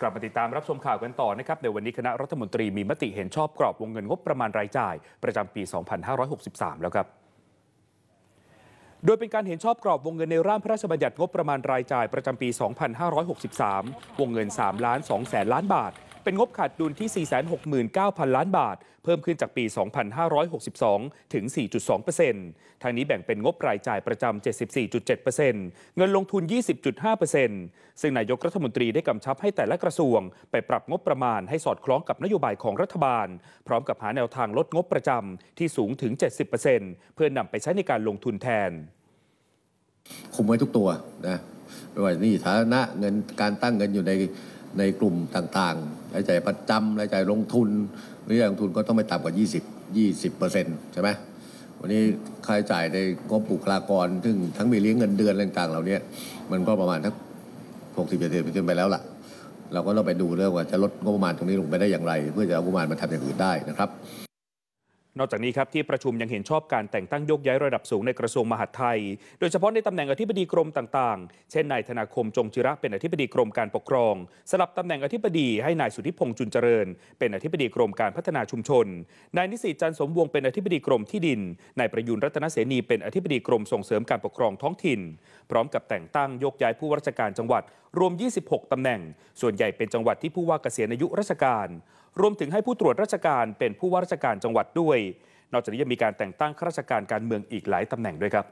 กลับมาติดตามรับชมข่าวกันต่อนะครับในวันนี้คณะรัฐมนตรีมีมติเห็นชอบกรอบวงเงินงบประมาณรายจ่ายประจำปี 2563 แล้วครับ โดยเป็นการเห็นชอบกรอบวงเงินในร่างพระราชบัญญัติ งบประมาณรายจ่าย ประจำปี 2563 วงเงิน 3 ล้าน2แสนล้านบาทเป็นงบขาดดุลที่ 469,000 ล้านบาท เพิ่มขึ้นจากปี 2562 ถึง 4.2%ทางนี้แบ่งเป็นงบรายจ่ายประจำ 74.7%เงินลงทุน 20.5%ซึ่งนายกรัฐมนตรีได้กำชับให้แต่ละกระทรวง ไปปรับงบประมาณให้สอดคล้องกับนโยบายของรัฐบาล พร้อมกับหาแนวทางลดงบประจำที่สูงถึง 70%เพื่อนนำไปใช้ในการลงทุนแทน คุมไว้ทุกตัวนะ ไม่ว่านี่ฐานะเงินการตั้งเงินอยู่ในในกลุ่มต่าง ๆ รายจ่ายประจำรายจ่ายลงทุนหรือราลงทุนก็ต้องไม่ต่ำกว่า20 20 ใช่ไหม วันนี้ค่าใช้จ่ายในงบบุคลากร ซึ่งทั้งมีเลี้ยงเงินเดือนต่างๆเหล่านี้มันก็ประมาณทั้งหกสิบเจ็ดสิบไปแล้วล่ะ เราก็ต้องไปดูเรื่องว่าจะลดงบประมาณตรงนี้ลงไปได้อย่างไร เพื่อจะเอางบประมาณมาทำอย่างอื่นได้นะครับนอกจากนี้ครับที่ประชุมยังเห็นชอบการแต่งตั้งยกย้ายระดับสูงในกระทรวงมหาดไทยโดยเฉพาะในตำแหน่งอธิบดีกรมต่างๆ เช่นนายธนาคมจงจิระเป็นอธิบดีกรมการปกครอง สลับตำแหน่งอธิบดีให้นายสุทธิพงษ์จุนเจริญ เป็นอธิบดีกรมการพัฒนาชุมชนนายนิสิตจันสมวงเป็นอธิบดีกรมที่ดินนายประยุนรัตนเสนีเป็นอธิบดีกรมส่งเสริมการปกครองท้องถิ่น พร้อมกับแต่งตั้งยกย้ายผู้ว่าราชการจังหวัด รวม 26 ตำแหน่ง ส่วนใหญ่เป็นจังหวัดที่ผู้ว่าเกษียณอายุราชการรวมถึงให้ผู้ตรวจราชการเป็นผู้ว่าราชการจังหวัดด้วย นอกจากนี้ยังมีการแต่งตั้งข้าราชการการเมืองอีกหลายตำแหน่งด้วยครับ